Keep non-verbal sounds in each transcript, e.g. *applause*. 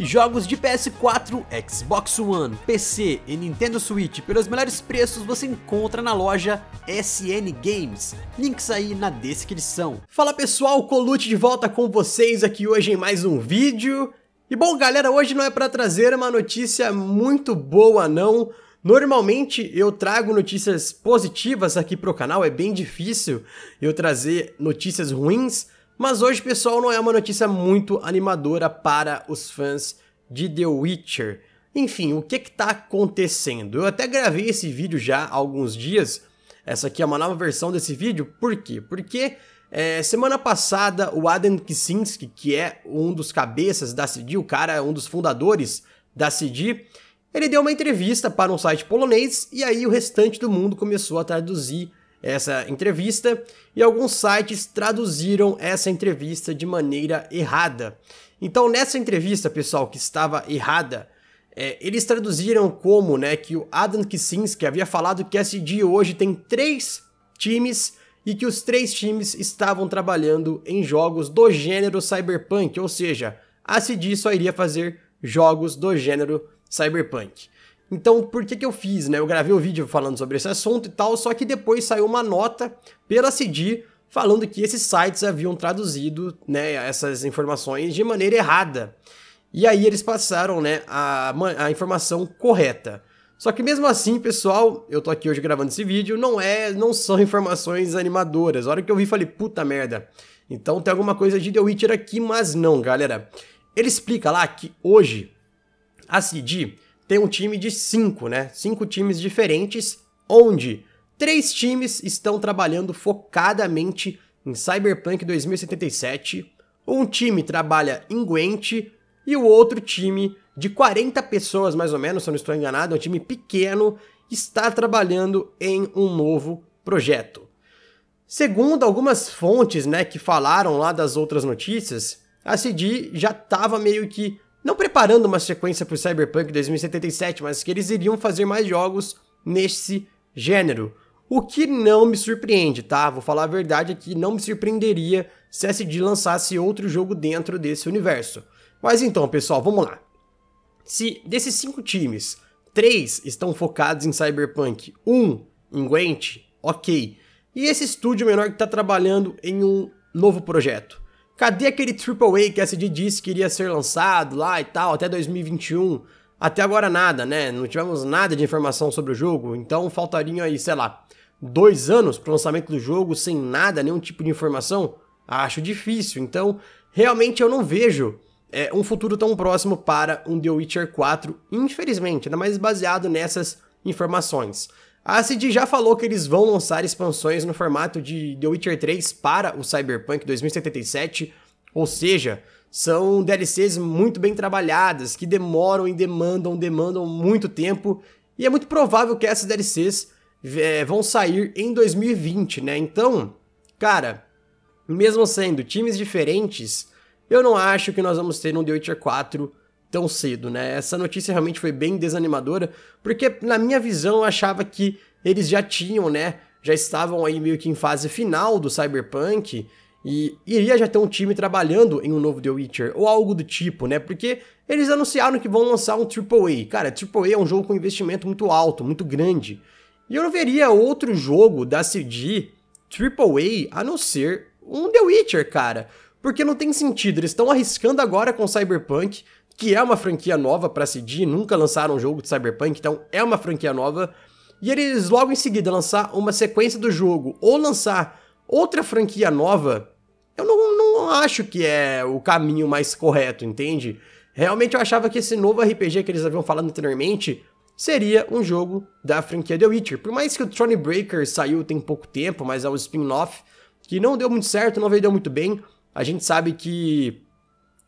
e jogos de PS4, Xbox One, PC e Nintendo Switch pelos melhores preços você encontra na loja SN Games. Links aí na descrição. Fala pessoal, Colute de volta com vocês aqui hoje em mais um vídeo. E bom, galera, hoje não é para trazer uma notícia muito boa não. Normalmente eu trago notícias positivas aqui pro canal, é bem difícil eu trazer notícias ruins, mas hoje, pessoal, não é uma notícia muito animadora para os fãs de The Witcher. Enfim, o que está acontecendo? Eu até gravei esse vídeo já há alguns dias. Essa aqui é uma nova versão desse vídeo. Por quê? Porque é, semana passada o Adam Kicinski, que é um dos cabeças da CD, o cara é um dos fundadores da CD, ele deu uma entrevista para um site polonês e aí o restante do mundo começou a traduzir essa entrevista e alguns sites traduziram essa entrevista de maneira errada. Então, nessa entrevista, pessoal, que estava errada, é, eles traduziram como né, que o Adam Kicinski havia falado que a SD hoje tem três times e que os três times estavam trabalhando em jogos do gênero cyberpunk, ou seja, a CD só iria fazer jogos do gênero cyberpunk. Então, por que, que eu fiz, né? Eu gravei um vídeo falando sobre esse assunto e tal, só que depois saiu uma nota pela CD falando que esses sites haviam traduzido né, essas informações de maneira errada. E aí eles passaram né, a, a informação correta. Só que mesmo assim, pessoal, eu tô aqui hoje gravando esse vídeo, não é, não são *laughs* informações animadoras. A hora que eu vi, falei, puta merda. Então tem alguma coisa de The Witcher aqui, mas não, galera. Ele explica lá que hoje a CD tem um time de cinco, né? Cinco times diferentes, onde três times estão trabalhando focadamente em Cyberpunk 2077, um time trabalha em Gwent e o outro time de 40 pessoas mais ou menos, se eu não estou enganado, é um time pequeno, está trabalhando em um novo projeto. Segundo algumas fontes, né, que falaram lá das outras notícias, a CD já estava meio que não preparando uma sequência para o Cyberpunk 2077, mas que eles iriam fazer mais jogos nesse gênero. O que não me surpreende, tá? Vou falar a verdade aqui, não me surpreenderia se a CD lançasse outro jogo dentro desse universo. Mas então, pessoal, vamos lá. Se desses cinco times, três estão focados em Cyberpunk, um em Gwent, ok. E esse estúdio menor que está trabalhando em um novo projeto? Cadê aquele AAA que a CD disse que iria ser lançado lá e tal, até 2021? Até agora nada, né? Não tivemos nada de informação sobre o jogo, então faltariam aí, sei lá, dois anos para o lançamento do jogo sem nada, nenhum tipo de informação? Acho difícil, então realmente eu não vejo é, um futuro tão próximo para um The Witcher 4, infelizmente, ainda mais baseado nessas informações. A CD já falou que eles vão lançar expansões no formato de The Witcher 3 para o Cyberpunk 2077, ou seja, são DLCs muito bem trabalhadas, que demoram e demandam, demandam muito tempo, e é muito provável que essas DLCs é, eh, vão sair em 2020, né? Então, cara, mesmo sendo times diferentes, eu não acho que nós vamos ter um The Witcher 4 tão cedo, né? Essa notícia realmente foi bem desanimadora, porque na minha visão eu achava que eles já tinham, né? Já estavam aí meio que em fase final do Cyberpunk e iria já ter um time trabalhando em um novo The Witcher ou algo do tipo, né? Porque eles anunciaram que vão lançar um AAA. Cara, AAA é um jogo com investimento muito alto, muito grande. E eu não veria outro jogo da CD AAA a não ser um The Witcher, cara. Porque não tem sentido, eles estão arriscando agora com Cyberpunk, que é uma franquia nova para CD, nunca lançaram um jogo de Cyberpunk, então é uma franquia nova. E eles logo em seguida lançar uma sequência do jogo ou lançar outra franquia nova, eu não, não acho que é o caminho mais correto, entende? Realmente eu achava que esse novo RPG que eles haviam falado anteriormente seria um jogo da franquia The Witcher. Por mais que o Throne Breaker saiu tem pouco tempo, mas é um spin-off que não deu muito certo, não vendeu muito bem. A gente sabe que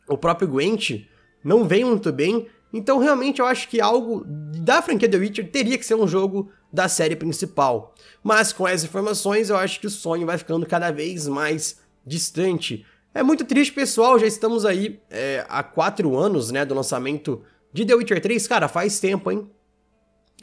o próprio Gwent não vem muito bem. Então, realmente, eu acho que algo da franquia The Witcher teria que ser um jogo da série principal. Mas com essas informações, eu acho que o sonho vai ficando cada vez mais distante. É muito triste, pessoal. Já estamos aí é, há quatro anos né, do lançamento de The Witcher 3. Cara, faz tempo, hein?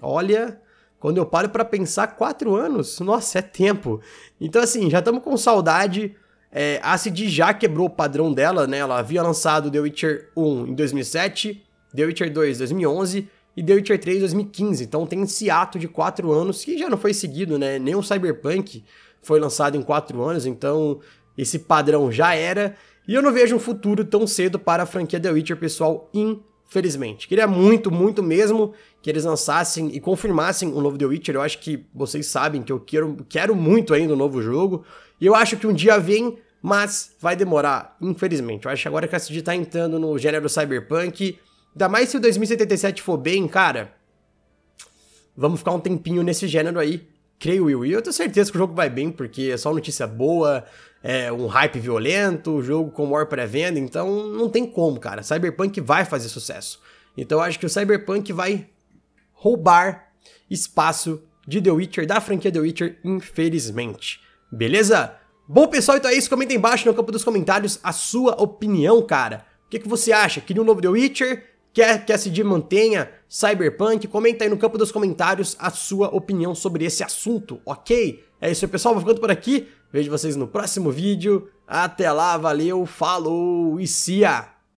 Olha, quando eu paro para pensar, quatro anos, nossa, é tempo. Então, assim, já estamos com saudade é, a CD já quebrou o padrão dela, né? Ela havia lançado The Witcher 1 em 2007, The Witcher 2 em 2011 e The Witcher 3 em 2015. Então tem esse ato de 4 anos que já não foi seguido, né? Nem o Cyberpunk foi lançado em 4 anos, então esse padrão já era. E eu não vejo um futuro tão cedo para a franquia The Witcher, pessoal, infelizmente. Queria muito, muito mesmo que eles lançassem e confirmassem o novo The Witcher. Eu acho que vocês sabem que eu quero, quero muito ainda o um novo jogo. E eu acho que um dia vem, mas vai demorar, infelizmente. Eu acho que agora que a CD tá entrando no gênero cyberpunk, ainda mais se o 2077 for bem, cara. Vamos ficar um tempinho nesse gênero aí, creio eu. E eu tenho certeza que o jogo vai bem, porque é só notícia boa, é um hype violento, jogo com maior pré-venda, então não tem como, cara. Cyberpunk vai fazer sucesso. Então eu acho que o Cyberpunk vai roubar espaço de The Witcher, da franquia The Witcher, infelizmente. Beleza? Bom, pessoal, então é isso. Comenta embaixo no campo dos comentários a sua opinião, cara. O que, que você acha? Queria um novo The Witcher? Quer que a CD mantenha Cyberpunk? Comenta aí no campo dos comentários a sua opinião sobre esse assunto, ok? É isso aí, pessoal. Vou ficando por aqui. Vejo vocês no próximo vídeo. Até lá, valeu, falou e a